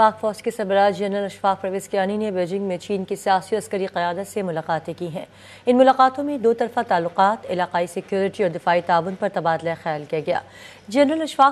पाक फौज के सरबराज जनरल अशफाक परवेज कियानी ने बीजिंग में चीन की सियासी अस्करी क्यादत से मुलाकातें की हैं इन मुलाकातों में दो तरफा ताल्लुक इलाकई सिक्योरिटी और दिफाई ताउन पर तबादला ख्याल किया गया जनरल अशफाक